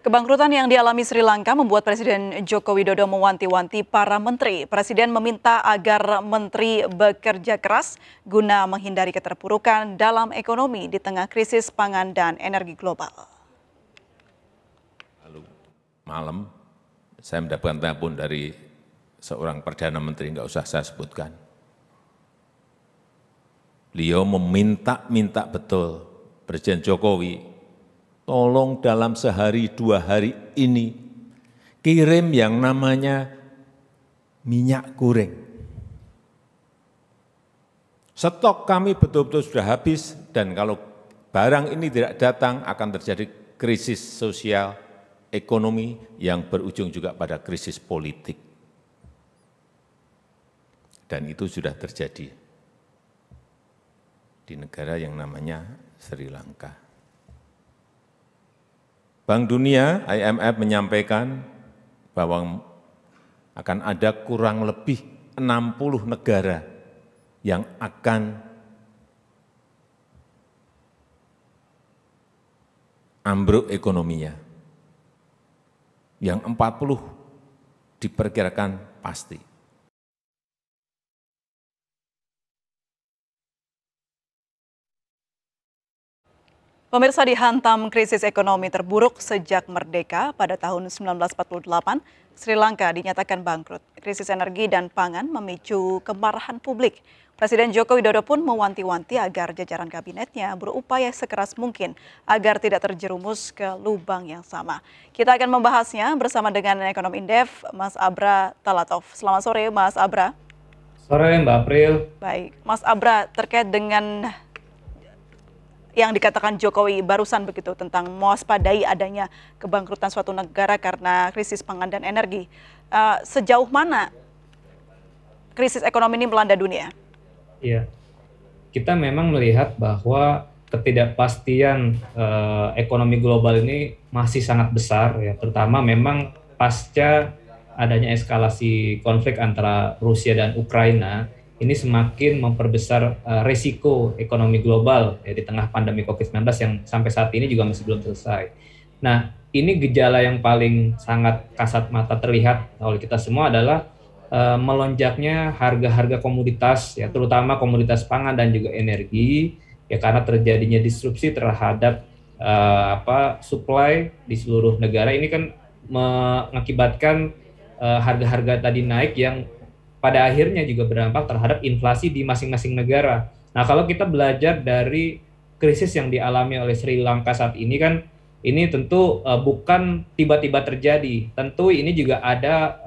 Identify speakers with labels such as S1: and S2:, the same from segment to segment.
S1: Kebangkrutan yang dialami Sri Lanka membuat Presiden Joko Widodo mewanti-wanti para menteri. Presiden meminta agar menteri bekerja keras guna menghindari keterpurukan dalam ekonomi di tengah krisis pangan dan energi global.
S2: Lalu malam saya mendapatkan telepon dari seorang Perdana Menteri, nggak usah saya sebutkan. Beliau meminta-minta betul Presiden Jokowi tolong dalam sehari dua hari ini kirim yang namanya minyak goreng. Stok kami betul-betul sudah habis dan kalau barang ini tidak datang akan terjadi krisis sosial, ekonomi yang berujung juga pada krisis politik. Dan itu sudah terjadi di negara yang namanya Sri Lanka. Bank Dunia, IMF menyampaikan bahwa akan ada kurang lebih 60 negara yang akan ambruk ekonominya. Yang 40 diperkirakan pasti.
S1: Pemirsa dihantam krisis ekonomi terburuk sejak merdeka pada tahun 1948, Sri Lanka dinyatakan bangkrut. Krisis energi dan pangan memicu kemarahan publik. Presiden Joko Widodo pun mewanti-wanti agar jajaran kabinetnya berupaya sekeras mungkin agar tidak terjerumus ke lubang yang sama. Kita akan membahasnya bersama dengan ekonom Indef, Mas Abra Talatov. Selamat sore, Mas Abra.
S3: Sore, Mbak April.
S1: Baik, Mas Abra, terkait dengan yang dikatakan Jokowi barusan begitu tentang mewaspadai adanya kebangkrutan suatu negara karena krisis pangan dan energi. Uh, sejauh mana krisis ekonomi ini melanda dunia?
S3: Iya, kita memang melihat bahwa ketidakpastian uh, ekonomi global ini masih sangat besar ya, terutama memang pasca adanya eskalasi konflik antara Rusia dan Ukraina ini semakin memperbesar uh, resiko ekonomi global ya, di tengah pandemi COVID-19 yang sampai saat ini juga masih belum selesai. Nah, ini gejala yang paling sangat kasat mata terlihat oleh kita semua adalah uh, melonjaknya harga-harga komoditas, ya terutama komoditas pangan dan juga energi, ya karena terjadinya disrupsi terhadap uh, apa supply di seluruh negara ini kan mengakibatkan uh, harga -harga tadi naik yang pada akhirnya juga berdampak terhadap inflasi di masing-masing negara. Nah, kalau kita belajar dari krisis yang dialami oleh Sri Lanka saat ini kan ini tentu uh, bukan tiba-tiba terjadi. Tentu ini juga ada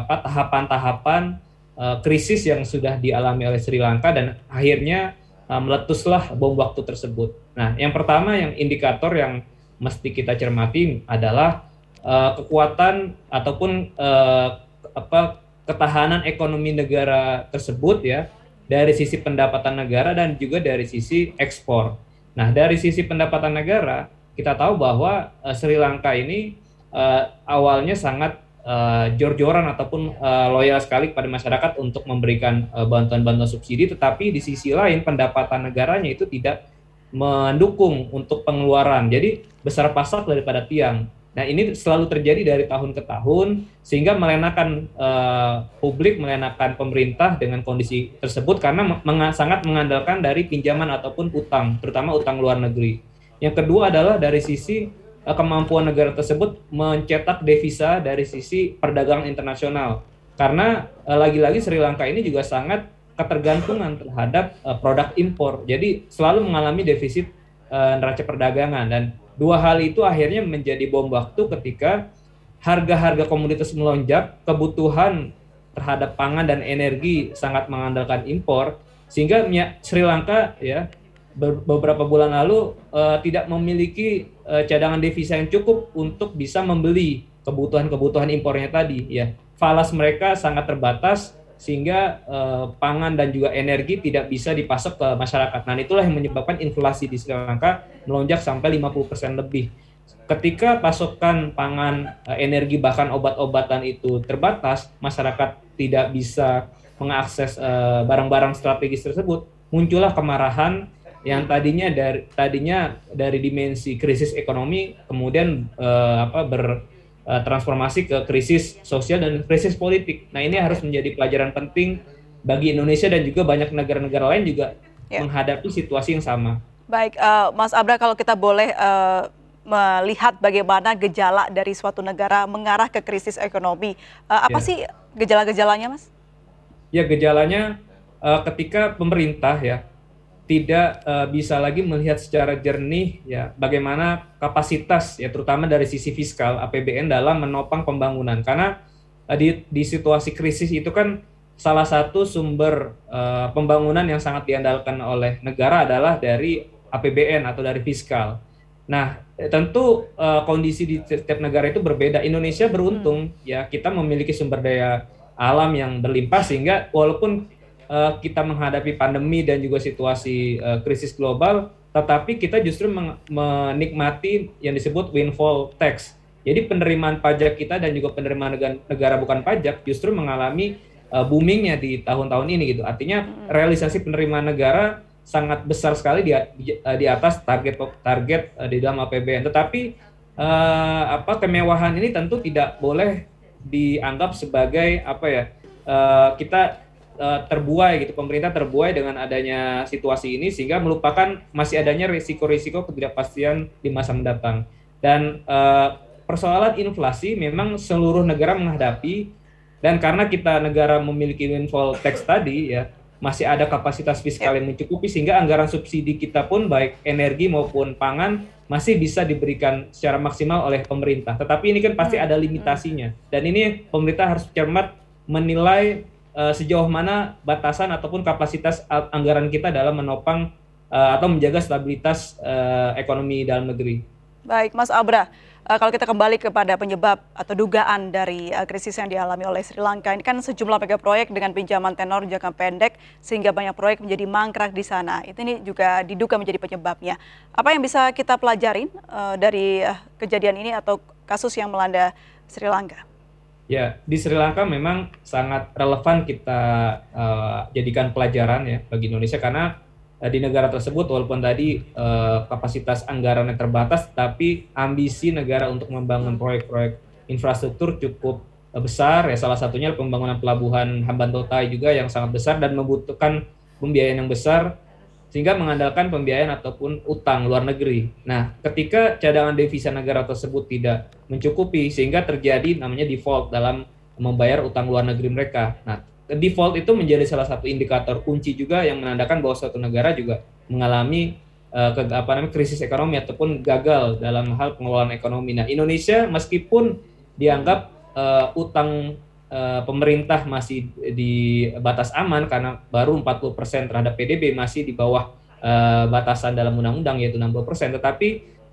S3: uh, tahapan-tahapan uh, krisis yang sudah dialami oleh Sri Lanka dan akhirnya uh, meletuslah bom waktu tersebut. Nah, yang pertama yang indikator yang mesti kita cermati adalah uh, kekuatan ataupun uh, apa ketahanan ekonomi negara tersebut ya dari sisi pendapatan negara dan juga dari sisi ekspor. Nah, dari sisi pendapatan negara kita tahu bahwa uh, Sri Lanka ini uh, awalnya sangat uh, jor-joran ataupun uh, loyal sekali kepada masyarakat untuk memberikan bantuan bantuan-bantuan subsidi tetapi di sisi lain pendapatan negaranya itu tidak mendukung untuk pengeluaran. Jadi besar pasak daripada tiang. Nah ini selalu terjadi dari tahun ke tahun sehingga melenakan uh, publik, melenakan pemerintah dengan kondisi tersebut karena meng sangat mengandalkan dari pinjaman ataupun utang, terutama utang luar negeri. Yang kedua adalah dari sisi uh, kemampuan negara tersebut mencetak devisa dari sisi perdagangan internasional karena eh, lagi-lagi uh, Sri Lanka ini juga sangat ketergantungan terhadap uh, produk impor. Jadi selalu mengalami defisit uh, neraca perdagangan dan Dua hal itu akhirnya menjadi bom waktu ketika harga-harga komoditas melonjak, kebutuhan terhadap pangan dan energi sangat mengandalkan impor, sehingga Sri Lanka ya beberapa bulan lalu uh, tidak memiliki uh, cadangan devisa yang cukup untuk bisa membeli kebutuhan-kebutuhan impornya tadi ya. Falas mereka sangat terbatas sehingga eh, pangan dan juga energi tidak bisa dipasok ke masyarakat. Nah, itulah yang menyebabkan inflasi di Sri Lanka melonjak sampai 50% lebih. Ketika pasokan pangan, eh, energi bahkan obat-obatan itu terbatas, masyarakat tidak bisa mengakses eh, barang-barang eh, strategis tersebut, muncullah kemarahan yang tadinya dari tadinya dari dimensi krisis ekonomi kemudian eh, apa ber Eh, transformasi ke krisis sosial dan krisis politik. Nah ini harus menjadi pelajaran penting bagi Indonesia dan juga banyak negara-negara lain juga ya. menghadapi situasi yang sama.
S1: Baik, uh, Mas Abra kalau kita boleh uh, melihat bagaimana gejala dari suatu negara mengarah ke krisis ekonomi, uh, apa ya. sih gejala-gejalanya, Mas?
S3: Ya gejalanya uh, ketika pemerintah ya tidak uh, bisa lagi melihat secara jernih ya bagaimana kapasitas ya terutama dari sisi fiskal APBN dalam menopang pembangunan karena uh, di, di situasi krisis itu kan salah satu sumber uh, pembangunan yang sangat diandalkan oleh negara adalah dari APBN atau dari fiskal. Nah tentu uh, kondisi di setiap negara itu berbeda. Indonesia beruntung hmm. ya kita memiliki sumber daya alam yang berlimpah sehingga walaupun uh, kita menghadapi pandemi dan juga situasi uh, krisis global, tetapi kita justru menikmati yang disebut windfall tax. Jadi penerimaan pajak kita dan juga penerimaan negara, negara bukan pajak justru mengalami uh, boomingnya di tahun-tahun ini gitu. Artinya hmm. realisasi penerimaan negara sangat besar sekali di di, di atas target target uh, di dalam APBN. Tetapi uh, apa kemewahan ini tentu tidak boleh dianggap sebagai apa ya uh, kita Eh, terbuai gitu pemerintah terbuai dengan adanya situasi ini sehingga melupakan masih adanya risiko-risiko ketidakpastian di masa mendatang dan uh, persoalan inflasi memang seluruh negara menghadapi dan karena kita negara memiliki windfall tax tadi ya masih ada kapasitas fiskal ya. yang mencukupi sehingga anggaran subsidi kita pun baik energi maupun pangan masih bisa diberikan secara maksimal oleh pemerintah tetapi ini kan pasti hmm. ada limitasinya dan ini pemerintah harus cermat menilai uh, sejauh mana batasan ataupun kapasitas anggaran kita dalam menopang uh, atau menjaga stabilitas uh, ekonomi dalam negeri.
S1: Baik, Mas Abra. Uh, kalau kita kembali kepada penyebab atau dugaan dari uh, krisis yang dialami oleh Sri Lanka, ini kan sejumlah proyek dengan pinjaman tenor jangka pendek sehingga banyak proyek menjadi mangkrak di sana. Itu ini juga diduga menjadi penyebabnya. Apa yang bisa kita pelajarin uh, dari uh, kejadian ini atau kasus yang melanda Sri Lanka?
S3: Ya, di Sri Lanka memang sangat relevan kita uh, jadikan pelajaran ya bagi Indonesia karena uh, di negara tersebut walaupun tadi uh, kapasitas anggarannya terbatas, tapi ambisi negara untuk membangun proyek-proyek infrastruktur cukup uh, besar. Ya salah satunya pembangunan pelabuhan Hambantota juga yang sangat besar dan membutuhkan pembiayaan yang besar sehingga mengandalkan pembiayaan ataupun utang luar negeri. Nah, ketika cadangan devisa negara tersebut tidak mencukupi sehingga terjadi namanya default dalam membayar utang luar negeri mereka. Nah, default itu menjadi salah satu indikator kunci juga yang menandakan bahwa suatu negara juga mengalami uh, ke, apa namanya krisis ekonomi ataupun gagal dalam hal pengelolaan ekonomi. Nah, Indonesia meskipun dianggap uh, utang Eh, pemerintah masih di batas aman karena baru 40% terhadap PDB masih di bawah eh, batasan dalam undang-undang yaitu 60%. Tetapi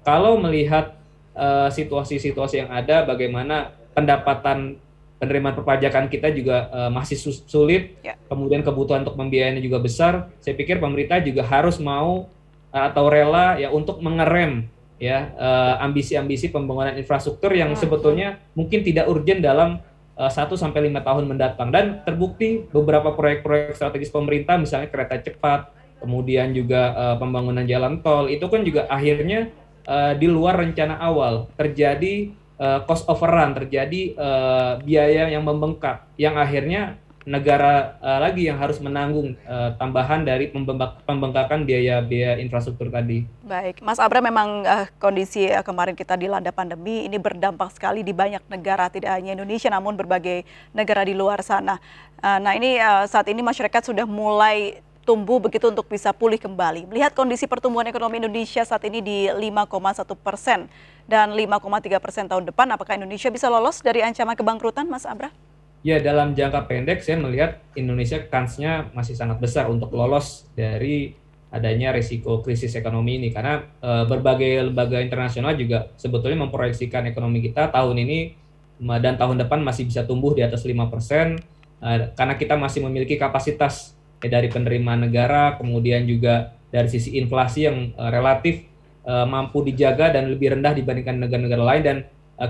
S3: kalau melihat eh, situasi-situasi yang ada bagaimana pendapatan penerimaan perpajakan kita juga masih sulit, ya. kemudian kebutuhan untuk pembiayaannya juga besar. Saya pikir pemerintah juga harus mau atau rela ya untuk mengerem ya ambisi -ambisi pembangunan infrastruktur yang nah. sebetulnya mungkin tidak urgent dalam 1 eh, sampai 5 tahun mendatang dan terbukti beberapa proyek-proyek strategis pemerintah misalnya kereta cepat, kemudian juga uh, pembangunan jalan tol itu kan juga akhirnya uh, di luar rencana awal terjadi uh, cost overrun, terjadi uh, biaya yang membengkak yang akhirnya negara uh, lagi yang harus menanggung uh, tambahan dari pembengkakan biaya-biaya infrastruktur tadi.
S1: Baik, Mas Abra memang uh, kondisi uh, kemarin kita dilanda pandemi ini berdampak sekali di banyak negara, tidak hanya Indonesia namun berbagai negara di luar sana. Uh, nah ini uh, saat ini masyarakat sudah mulai tumbuh begitu untuk bisa pulih kembali. Melihat kondisi pertumbuhan ekonomi Indonesia saat ini di 5,1 persen dan 5,3 persen tahun depan, apakah Indonesia bisa lolos dari ancaman kebangkrutan, Mas Abra?
S3: Ya dalam jangka pendek saya melihat Indonesia kansnya masih sangat besar untuk lolos dari adanya risiko krisis ekonomi ini karena e, berbagai lembaga internasional juga sebetulnya memproyeksikan ekonomi kita tahun ini dan tahun depan masih bisa tumbuh di atas 5% e, eh, karena kita masih memiliki kapasitas ya, dari penerimaan negara kemudian juga dari sisi inflasi yang e, relatif e, mampu dijaga dan lebih rendah dibandingkan negara-negara lain dan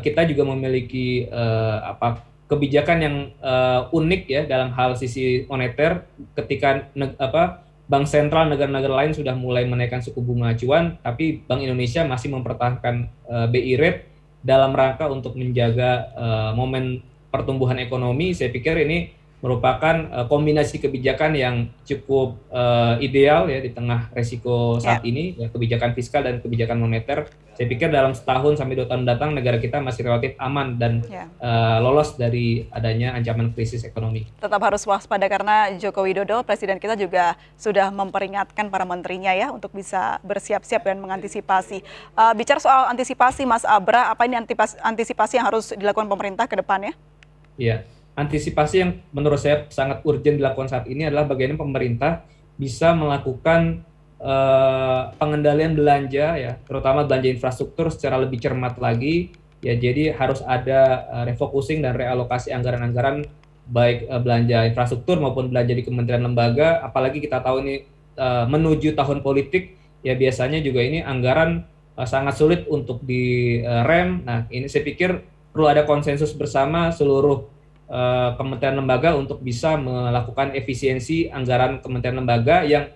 S3: kita juga memiliki e, apa kebijakan yang uh, unik ya dalam hal sisi moneter ketika apa bank sentral negara-negara lain sudah mulai menaikkan suku bunga acuan tapi Bank Indonesia masih mempertahankan uh, eh, BI rate dalam rangka untuk menjaga uh, momen pertumbuhan ekonomi saya pikir ini merupakan uh, kombinasi kebijakan yang cukup uh, ideal ya di tengah resiko saat yeah. ini ya, kebijakan fiskal dan kebijakan moneter. Saya pikir dalam setahun sampai dua tahun datang negara kita masih relatif aman dan yeah. Ya. uh, lolos dari adanya ancaman krisis ekonomi.
S1: Tetap harus waspada karena Joko Widodo presiden kita juga sudah memperingatkan para menterinya ya untuk bisa bersiap-siap dan mengantisipasi. Uh, bicara soal antisipasi Mas Abra, apa ini antisipasi yang harus dilakukan pemerintah ke depannya?
S3: Iya. Yeah antisipasi yang menurut saya sangat urgent dilakukan saat ini adalah bagaimana pemerintah bisa melakukan uh, pengendalian belanja ya, terutama belanja infrastruktur secara lebih cermat lagi. Ya, jadi harus ada uh, refocusing dan realokasi anggaran-anggaran baik uh, belanja infrastruktur maupun belanja di kementerian lembaga. Apalagi kita tahu ini uh, menuju tahun politik, ya biasanya juga ini anggaran uh, sangat sulit untuk direm. nah, ini saya pikir perlu ada konsensus bersama seluruh Eh, kementerian lembaga untuk bisa melakukan efisiensi anggaran kementerian lembaga yang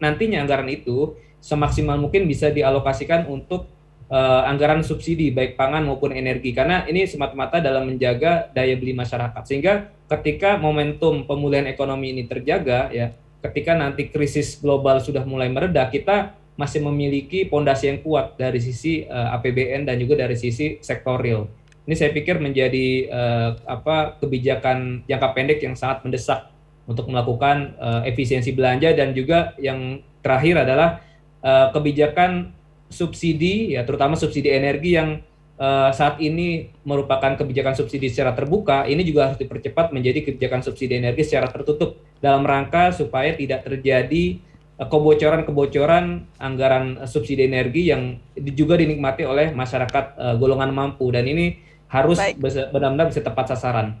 S3: nantinya anggaran itu semaksimal mungkin bisa dialokasikan untuk uh, anggaran subsidi baik pangan maupun energi karena ini semata-mata dalam menjaga daya beli masyarakat sehingga ketika momentum pemulihan ekonomi ini terjaga ya ketika nanti krisis global sudah mulai meredah kita masih memiliki pondasi yang kuat dari sisi uh, eh, APBN dan juga dari sisi sektor real ini saya pikir menjadi uh, apa kebijakan jangka pendek yang sangat mendesak untuk melakukan uh, efisiensi belanja dan juga yang terakhir adalah uh, kebijakan subsidi ya terutama subsidi energi yang uh, saat ini merupakan kebijakan subsidi secara terbuka ini juga harus dipercepat menjadi kebijakan subsidi energi secara tertutup dalam rangka supaya tidak terjadi kebocoran-kebocoran anggaran subsidi energi yang juga dinikmati oleh masyarakat uh, golongan mampu dan ini harus benar-benar bisa tepat sasaran.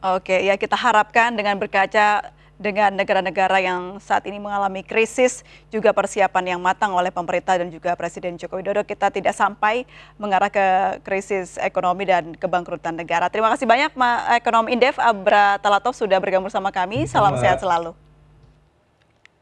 S1: Oke, ya kita harapkan dengan berkaca dengan negara-negara yang saat ini mengalami krisis, juga persiapan yang matang oleh pemerintah dan juga Presiden Joko Widodo, kita tidak sampai mengarah ke krisis ekonomi dan kebangkrutan negara. Terima kasih banyak Ma, Ekonom Indef Abra Talatov sudah bergabung sama kami. Salam sehat selalu.